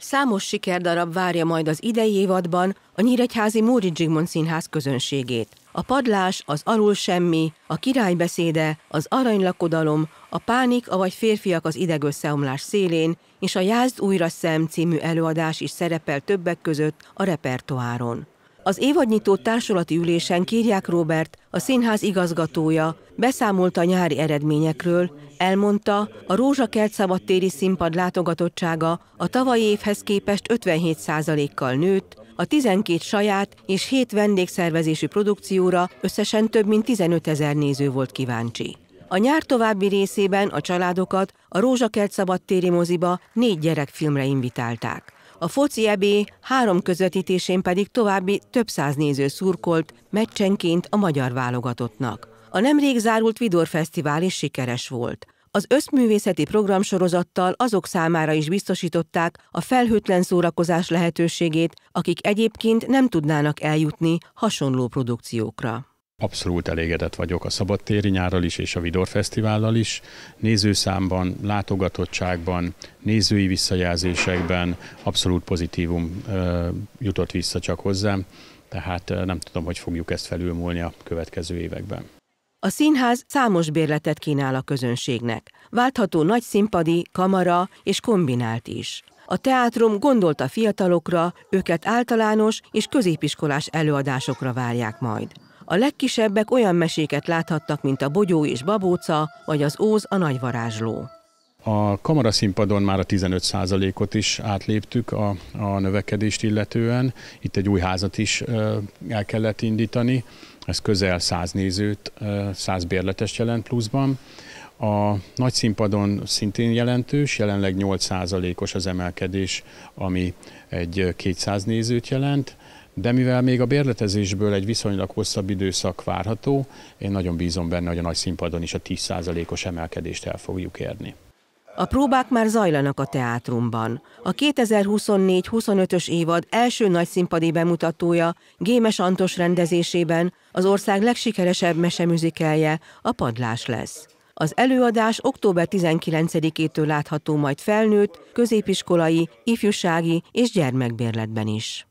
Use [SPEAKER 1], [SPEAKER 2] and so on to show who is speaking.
[SPEAKER 1] Számos sikerdarab várja majd az idei évadban a Nyíregyházi Móri Zsigmond Színház közönségét. A padlás, az alul semmi, a királybeszéde, az aranylakodalom, a pánik, avagy férfiak az idegösszeomlás szélén, és a Jázd újra szem című előadás is szerepel többek között a repertoáron. Az évadnyitó társulati ülésen Kírják Robert a színház igazgatója beszámolt a nyári eredményekről, elmondta, a Rózsakert szabadtéri színpad látogatottsága a tavalyi évhez képest 57%-kal nőtt, a 12 saját és 7 vendégszervezésű produkcióra összesen több mint 15 ezer néző volt kíváncsi. A nyár további részében a családokat a Rózsakert szabadtéri moziba négy gyerekfilmre invitálták. A foci EB három közvetítésén pedig további több száz néző szurkolt, meccsenként a magyar válogatottnak. A nemrég zárult Vidor Fesztivál is sikeres volt. Az összművészeti programsorozattal azok számára is biztosították a felhőtlen szórakozás lehetőségét, akik egyébként nem tudnának eljutni hasonló produkciókra.
[SPEAKER 2] Abszolút elégedett vagyok a szabadtéri nyárral is és a Vidor Fesztivállal is. Nézőszámban, látogatottságban, nézői visszajelzésekben abszolút pozitívum ö, jutott vissza csak hozzám, tehát nem tudom, hogy fogjuk ezt felülmúlni a következő években.
[SPEAKER 1] A színház számos bérletet kínál a közönségnek. Váltható nagy színpadi, kamara és kombinált is. A teátrum gondolt a fiatalokra, őket általános és középiskolás előadásokra várják majd. A legkisebbek olyan meséket láthattak, mint a Bogyó és Babóca, vagy az Óz a nagyvarázsló.
[SPEAKER 2] A kamaraszínpadon már a 15%-ot is átléptük a, a növekedést illetően. Itt egy új házat is el kellett indítani, ez közel 100 nézőt, 100 bérletes jelent pluszban. A nagy színpadon szintén jelentős, jelenleg 8%-os az emelkedés, ami egy 200 nézőt jelent, de mivel még a bérletezésből egy viszonylag hosszabb időszak várható, én nagyon bízom benne, hogy a nagy színpadon is a 10%-os emelkedést el fogjuk érni.
[SPEAKER 1] A próbák már zajlanak a teátrumban. A 2024-25-ös évad első nagyszínpadi bemutatója Gémes Antos rendezésében az ország legsikeresebb mesemüzikelje, a Padlás lesz. Az előadás október 19-től látható majd felnőtt, középiskolai, ifjúsági és gyermekbérletben is.